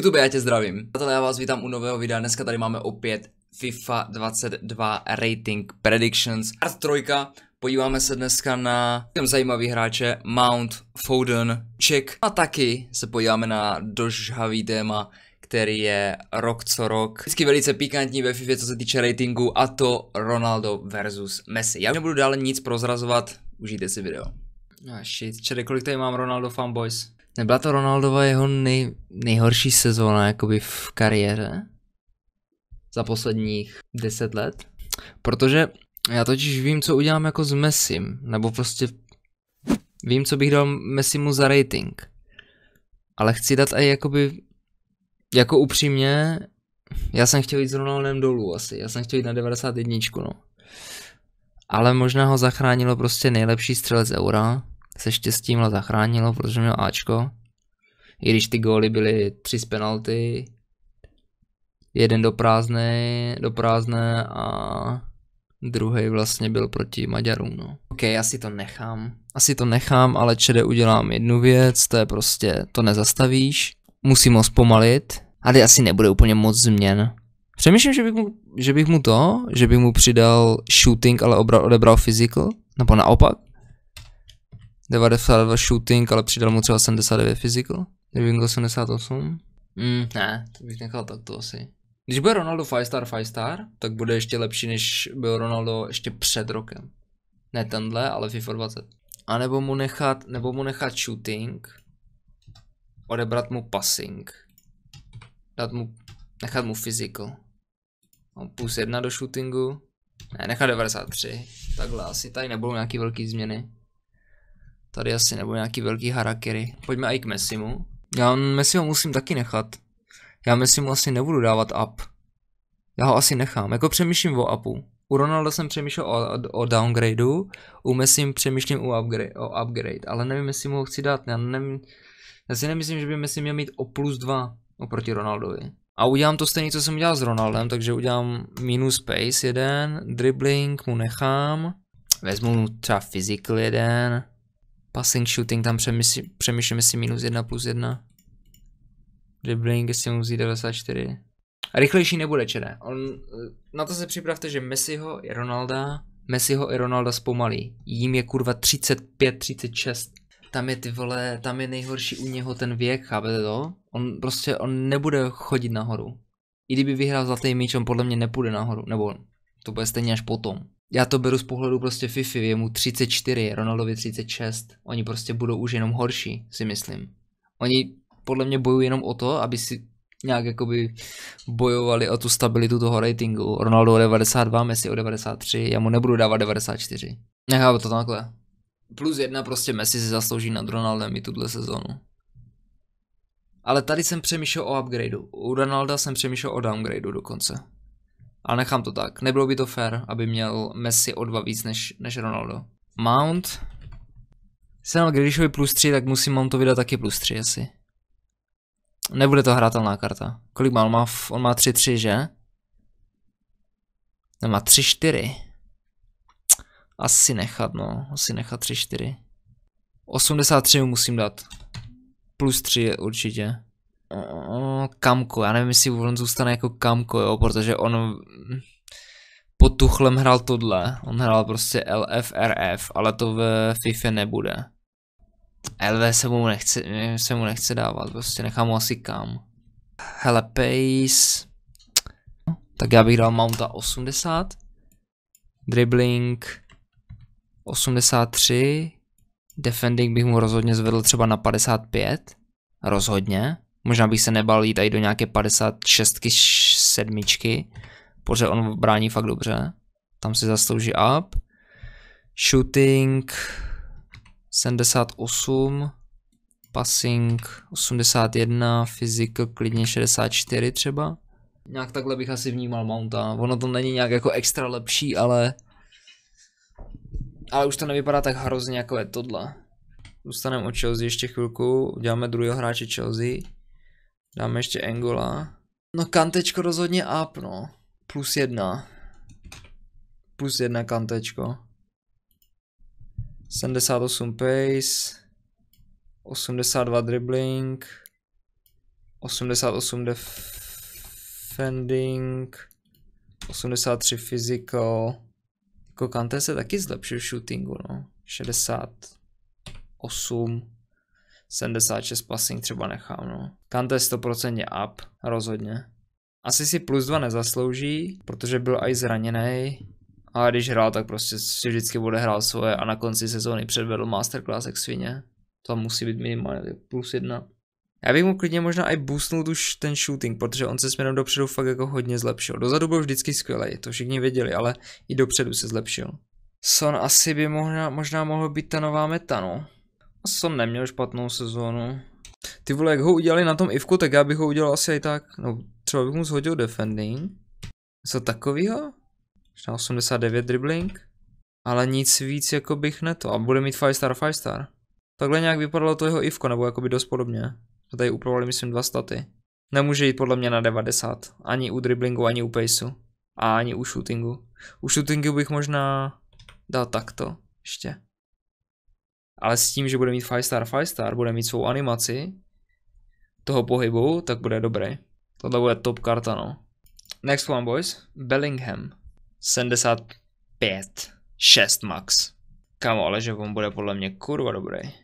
YouTube, já tě zdravím. Přátelé, já vás vítám u nového videa. Dneska tady máme opět FIFA 22 Rating Predictions. Part 3. Podíváme se dneska na zajímavý hráče Mount, Foden, Check. A taky se podíváme na dožhavý téma, který je rok co rok. Vždycky velice pikantní ve FIFA, co se týče ratingu, a to Ronaldo versus Messi. Já nebudu dále nic prozrazovat, užijte si video. Ah shit, čede, kolik tady mám Ronaldo fanboys? Nebyla to Ronaldova jeho nej, nejhorší sezóna jakoby v kariéře? Za posledních deset let? Protože já totiž vím, co udělám jako s Messim, nebo prostě vím, co bych dal Messimu za rating. Ale chci dát i jakoby, jako upřímně, já jsem chtěl jít s Ronaldem dolů asi, já jsem chtěl jít na 91, no. Ale možná ho zachránilo prostě nejlepší střelec eura, se štěstím zachránilo, protože měl Ačko. I když ty góly byly tři z penalty, jeden do prázdné, do prázdné a druhý vlastně byl proti Maďarům. No. Ok, já si to nechám. Asi to nechám, ale čede udělám jednu věc, to je prostě, to nezastavíš. Musím ho zpomalit, ale asi nebude úplně moc změn. Přemýšlím, že bych mu, že bych mu to, že bych mu přidal shooting, ale obra, odebral physical, nebo naopak, 92 shooting, ale přidal mu třeba 79 physical. Dribbling 88. Mm, ne, to bych nechal takto asi. Když bude Ronaldo 5 star, 5 star, tak bude ještě lepší, než byl Ronaldo ještě před rokem. Ne tenhle, ale FIFA 20. A nebo mu nechat, nebo mu nechat shooting, odebrat mu passing, dát mu, nechat mu physical. Mám no, plus jedna do shootingu, ne, nechat 93, takhle asi tady nebudou nějaký velký změny. Tady asi nebo nějaký velký harakery. Pojďme i k Messimu. Já Messimu musím taky nechat. Já Messimu asi nebudu dávat up. Já ho asi nechám. Jako přemýšlím o upu. U Ronalda jsem přemýšlel o, o, o downgradeu, u Messim přemýšlím o upgrade, o upgrade, ale nevím, jestli mu ho chci dát. Já, nevím, já si nemyslím, že by Messi měl mít o plus 2 oproti Ronaldovi. A udělám to stejné, co jsem udělal s Ronaldem, takže udělám minus pace jeden, dribbling mu nechám, vezmu mu třeba physical jeden, Passing shooting tam přemysl, přemýšlím si minus 1 plus 1. Dribbling, jestli mu vzít 94. A rychlejší nebude, čere. On, eh, na to se připravte, že Messiho i Ronalda, Messiho i Ronalda zpomalí. Jím je kurva 35, 36. Tam je ty vole, tam je nejhorší u něho ten věk, chápete to? On prostě, on nebude chodit nahoru. I kdyby vyhrál zlatý míč, on podle mě nepůjde nahoru, nebo to bude stejně až potom já to beru z pohledu prostě Fifi, je mu 34, Ronaldovi 36, oni prostě budou už jenom horší, si myslím. Oni podle mě bojují jenom o to, aby si nějak jakoby bojovali o tu stabilitu toho ratingu. Ronaldo o 92, Messi o 93, já mu nebudu dávat 94. Nechávám to takhle. Plus jedna prostě Messi si zaslouží nad Ronaldem i tuhle sezonu. Ale tady jsem přemýšlel o upgradeu. U Ronalda jsem přemýšlel o downgradeu dokonce ale nechám to tak. Nebylo by to fair, aby měl Messi o dva víc než, než Ronaldo. Mount. Jsem dal Grealishovi plus 3, tak musím Mountu vydat taky plus 3 asi. Nebude to hratelná karta. Kolik má? On má, on má 3-3, že? Nemá 3-4. Asi nechat, no. Asi nechat 3-4. 83 mu musím dát. Plus 3 je určitě. Uh, Kamko, já nevím, jestli on zůstane jako Kamko, jo, protože on pod Tuchlem hrál tohle, on hrál prostě LFRF, ale to v FIFA nebude. LV se mu nechce, se mu nechce dávat, prostě nechám ho asi kam. Hele, pace. Tak já bych dal mounta 80. Dribbling 83. Defending bych mu rozhodně zvedl třeba na 55. Rozhodně. Možná bych se nebal jít i do nějaké 56 7, protože on brání fakt dobře. Tam si zaslouží up. Shooting 78, passing 81, physical klidně 64 třeba. Nějak takhle bych asi vnímal Mounta. Ono to není nějak jako extra lepší, ale... Ale už to nevypadá tak hrozně jako je tohle. Zůstaneme od Chelsea ještě chvilku, uděláme druhého hráče Chelsea. Dáme ještě Angola. No kantečko rozhodně up, no. Plus jedna. Plus jedna kantečko. 78 pace. 82 dribbling. 88 defending. 83 physical. Jako Kante se taky zlepšil v shootingu, no. 68. 76 passing třeba nechám, no. Kante 100% up, rozhodně. Asi si plus 2 nezaslouží, protože byl i zraněný. A když hrál, tak prostě si vždycky bude hrál svoje a na konci sezóny předvedl masterclass jak svině. To musí být minimálně plus jedna. Já bych mu klidně možná i boostnul už ten shooting, protože on se směrem dopředu fakt jako hodně zlepšil. Dozadu byl vždycky skvělý, to všichni věděli, ale i dopředu se zlepšil. Son asi by mohla, možná mohl být ta nová meta, no jsem neměl špatnou sezónu. Ty vole, jak ho udělali na tom ifku, tak já bych ho udělal asi i tak, no třeba bych mu zhodil defending. Co takovýho? Na 89 dribbling. Ale nic víc jako bych ne to. A bude mít 5 star, 5 star. Takhle nějak vypadalo to jeho Ivko, nebo jakoby dost podobně. A tady upravovali myslím dva staty. Nemůže jít podle mě na 90. Ani u driblingu, ani u paceu. A ani u shootingu. U shootingu bych možná dal takto. Ještě ale s tím, že bude mít 5 star, 5 star, bude mít svou animaci toho pohybu, tak bude dobrý. Tohle bude top karta, no. Next one, boys. Bellingham. 75. 6 max. Kamo, ale že on bude podle mě kurva dobrý.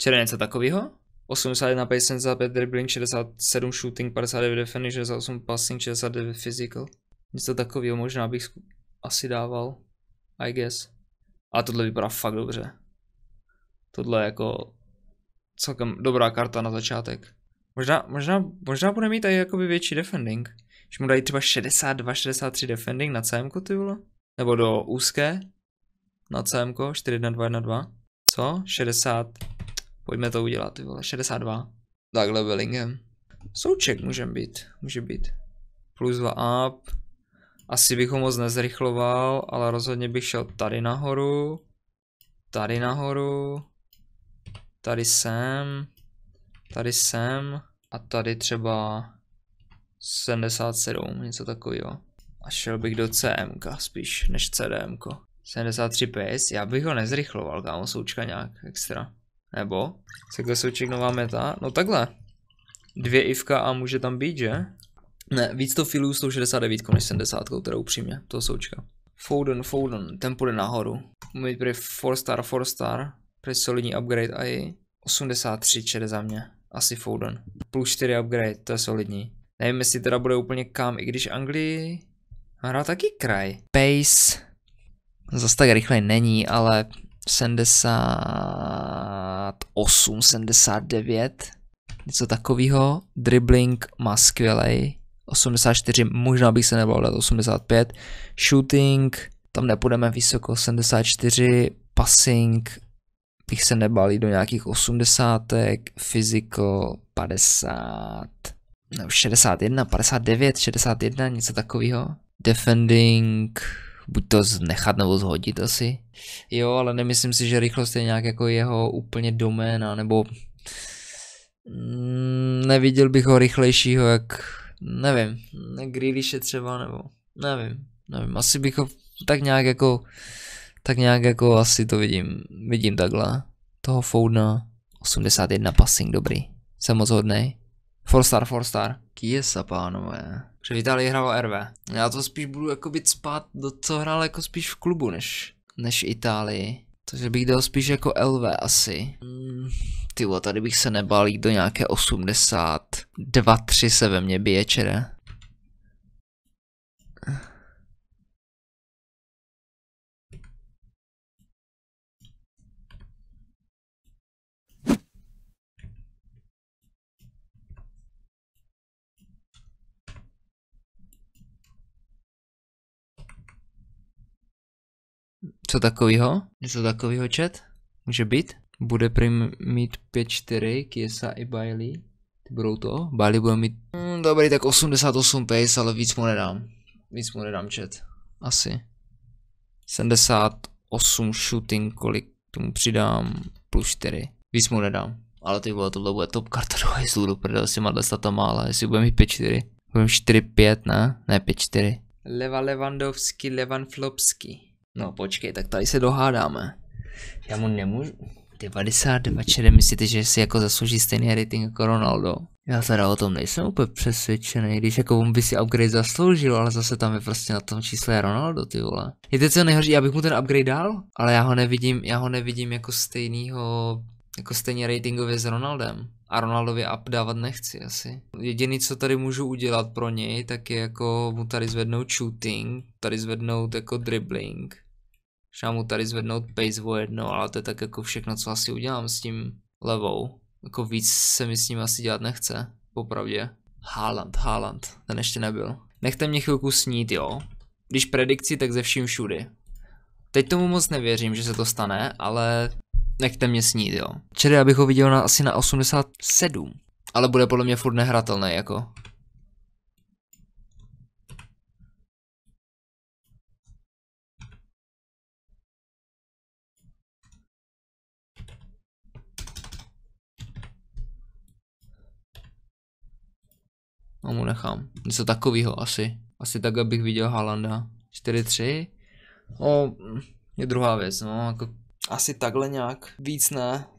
včera něco takového? 81 pace, 75 dribbling, 67 shooting, 59 defending, 68 passing, 69 physical. Něco takového možná bych asi dával. I guess. A tohle vypadá fakt dobře. Tohle je jako celkem dobrá karta na začátek. Možná, možná, možná bude mít i jakoby větší defending. Když mu dají třeba 62, 63 defending na CM, ty vole. Nebo do úzké. Na CM, 4, 1, 2, 1, 2. Co? 60, Pojďme to udělat, ty vole, 62. Takhle Bellingham. Souček můžem být, může být. Plus 2 up. Asi bych ho moc nezrychloval, ale rozhodně bych šel tady nahoru. Tady nahoru. Tady sem. Tady sem. A tady třeba 77, něco takového. A šel bych do CMK spíš, než CDMko. 73 PS, já bych ho nezrychloval, kámo, součka nějak extra. Nebo? Takhle se souček nová meta. No takhle. Dvě ifka a může tam být, že? Ne, víc to filů s tou 69 než 70, teda upřímně, to součka. Foden, Foden, ten půjde nahoru. Mít prý 4 star, 4 star, prý solidní upgrade a i 83 čede za mě. Asi Foden. Plus 4 upgrade, to je solidní. Nevím, jestli teda bude úplně kam, i když Anglii hrá taky kraj. Pace zase tak rychle není, ale 78, 79, něco takového. Dribbling má skvělej, 84, možná bych se nebavil, 85. Shooting, tam nepůjdeme vysoko, 74. Passing, bych se nebal do nějakých 80. Physical, 50. No, 61, 59, 61, něco takového. Defending, buď to znechat nebo zhodit asi. Jo, ale nemyslím si, že rychlost je nějak jako jeho úplně doména, nebo mm, neviděl bych ho rychlejšího jak, nevím, je třeba, nebo nevím, nevím, asi bych ho tak nějak jako, tak nějak jako asi to vidím, vidím takhle, toho Foudna, 81 passing dobrý, jsem moc hodnej. 4 star, 4 star. Kiesa, pánové. Že v Itálii hrál RV. Já to spíš budu jako být spát do co hrál jako spíš v klubu než, než Itálii. Takže bych dal spíš jako LV asi. Mm, ty tady bych se nebal jít do nějaké 80. 2-3 se ve mně bije čere. Co takovýho? Něco takovýho chat? Může být? Bude Prim mít 5-4, Kiesa i Bailey. Ty budou to? Bailey bude mít... Hmm, dobrý, tak 88 pace, ale víc mu nedám. Víc mu nedám chat. Asi. 78 shooting, kolik tomu přidám? Plus 4. Víc mu nedám. Ale ty vole, tohle bude top karta do hajzlu, do prdele si má těma statama, ale jestli bude mít 5-4. Budeme 4-5, ne? Ne, 5-4. Leva Levandovský, Levan Flopsky. No počkej, tak tady se dohádáme. Já mu nemůžu... 92 čere, myslíte, že si jako zaslouží stejný rating jako Ronaldo? Já teda o tom nejsem úplně přesvědčený, když jako on by si upgrade zasloužil, ale zase tam je prostě na tom čísle Ronaldo, ty vole. Je to co nejhorší, já bych mu ten upgrade dal, ale já ho nevidím, já ho nevidím jako stejnýho, jako stejně ratingově s Ronaldem. Arnoldovi up dávat nechci asi. Jediný, co tady můžu udělat pro něj, tak je jako mu tady zvednout shooting, tady zvednout jako dribbling. Možná mu tady zvednout pace o jedno, ale to je tak jako všechno, co asi udělám s tím levou. Jako víc se mi s ním asi dělat nechce, popravdě. Haaland, Haaland, ten ještě nebyl. Nechte mě chvilku snít, jo. Když predikci, tak ze vším všudy. Teď tomu moc nevěřím, že se to stane, ale nechte mě snít, jo. já bych ho viděl na, asi na 87. Ale bude podle mě furt nehratelný, jako. A no, mu nechám. Něco takového asi. Asi tak, abych viděl Halanda. 4-3. No, je druhá věc, no, jako asi takhle nějak. Víc ne.